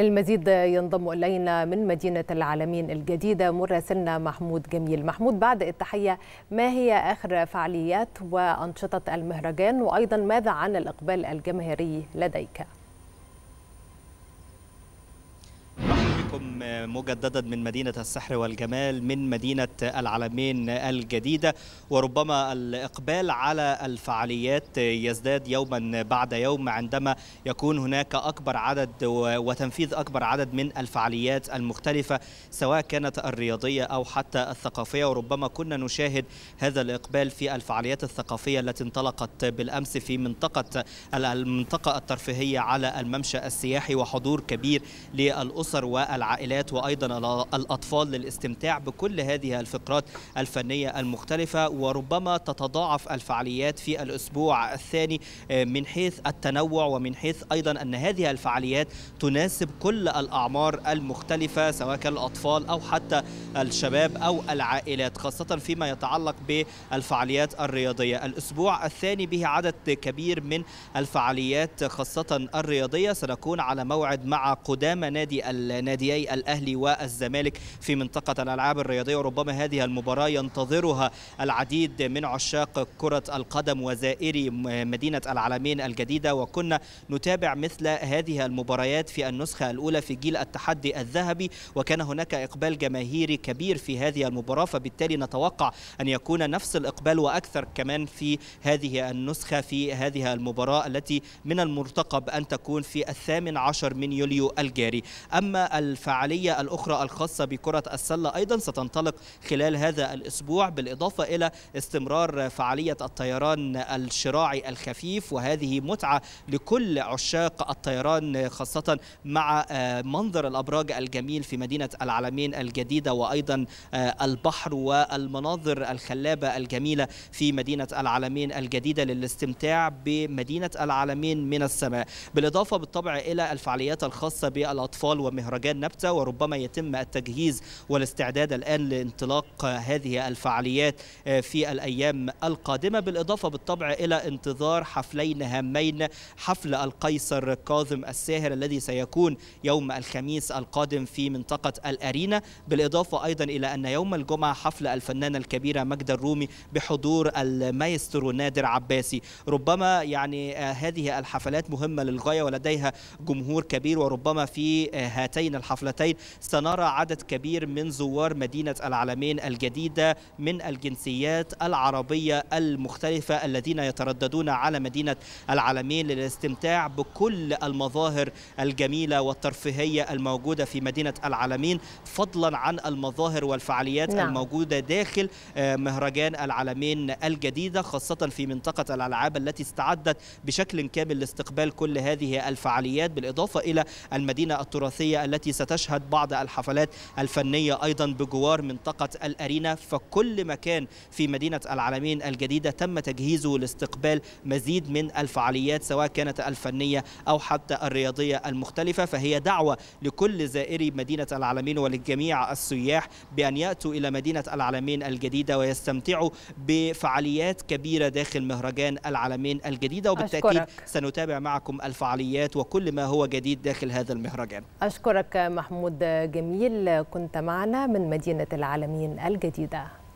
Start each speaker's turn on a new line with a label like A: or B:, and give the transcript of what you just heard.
A: للمزيد ينضم إلينا من مدينة العالمين الجديدة مراسلنا محمود جميل محمود بعد التحية ما هي آخر فعاليات وأنشطة المهرجان وأيضا ماذا عن الإقبال الجماهيري لديك؟ بكم مجددا من مدينة السحر والجمال من مدينة العلمين الجديدة وربما الإقبال على الفعاليات يزداد يوما بعد يوم عندما يكون هناك أكبر عدد وتنفيذ أكبر عدد من الفعاليات المختلفة سواء كانت الرياضية أو حتى الثقافية وربما كنا نشاهد هذا الإقبال في الفعاليات الثقافية التي انطلقت بالأمس في منطقة المنطقة الترفيهية على الممشى السياحي وحضور كبير للأسر والعائلات العائلات وأيضا الأطفال للاستمتاع بكل هذه الفقرات الفنية المختلفة وربما تتضاعف الفعاليات في الأسبوع الثاني آه، من حيث التنوع ومن حيث أيضا أن هذه الفعاليات تناسب كل الأعمار المختلفة سواء كان الأطفال أو حتى الشباب أو العائلات خاصة فيما يتعلق بالفعاليات الرياضية الأسبوع الثاني به عدد كبير من الفعاليات خاصة الرياضية سنكون على موعد مع قدامى نادي الناديين نادي الأهلي والزمالك في منطقة الألعاب الرياضية وربما هذه المباراة ينتظرها العديد من عشاق كرة القدم وزائري مدينة العالمين الجديدة وكنا نتابع مثل هذه المباريات في النسخة الأولى في جيل التحدي الذهبي وكان هناك إقبال جماهيري كبير في هذه المباراة فبالتالي نتوقع أن يكون نفس الإقبال وأكثر كمان في هذه النسخة في هذه المباراة التي من المرتقب أن تكون في الثامن عشر من يوليو الجاري أما الفعالية الأخرى الخاصة بكرة السلة أيضا ستنطلق خلال هذا الأسبوع بالإضافة إلى استمرار فعالية الطيران الشراعي الخفيف وهذه متعة لكل عشاق الطيران خاصة مع آه، منظر الأبراج الجميل في مدينة العالمين الجديدة وأيضا آه، البحر والمناظر الخلابة الجميلة في مدينة العالمين الجديدة للاستمتاع بمدينة العالمين من السماء بالإضافة بالطبع إلى الفعاليات الخاصة بالأطفال ومهرجان النبتة وربما يتم التجهيز والاستعداد الآن لانطلاق هذه الفعاليات آه، في الأيام القادمة بالإضافة بالطبع إلى انتظار حفلين هامين حفل القيصر كاظم الساهر الذي سيكون يوم الخميس القادم في منطقة الأرينا بالإضافة أيضا إلى أن يوم الجمعة حفل الفنانة الكبيرة مجد الرومي بحضور المايسترو نادر عباسي ربما يعني آه، هذه الحفلات مهمة للغاية ولديها جمهور كبير وربما في آه، هاتين الحفلات الحفلتين سنرى عدد كبير من زوار مدينة العلمين الجديدة من الجنسيات العربية المختلفة الذين يترددون على مدينة العلمين للاستمتاع بكل المظاهر الجميلة والترفيهية الموجودة في مدينة العلمين فضلا عن المظاهر والفعاليات نعم. الموجودة داخل آه، مهرجان العلمين الجديدة خاصة في منطقة الألعاب التي استعدت بشكل كامل لاستقبال كل هذه الفعاليات بالإضافة إلى المدينة التراثية التي ست ستشهد بعض الحفلات الفنية أيضا بجوار منطقة الأرينا فكل مكان في مدينة العالمين الجديدة تم تجهيزه لاستقبال مزيد من الفعاليات سواء كانت الفنية أو حتى الرياضية المختلفة فهي دعوة لكل زائري مدينة العالمين ولجميع السياح بأن يأتوا إلى مدينة العالمين الجديدة ويستمتعوا بفعاليات كبيرة داخل مهرجان العالمين الجديدة وبالتأكيد أشكرك. سنتابع معكم الفعاليات وكل ما هو جديد داخل هذا المهرجان أشكرك محمود جميل كنت معنا من مدينة العالمين الجديدة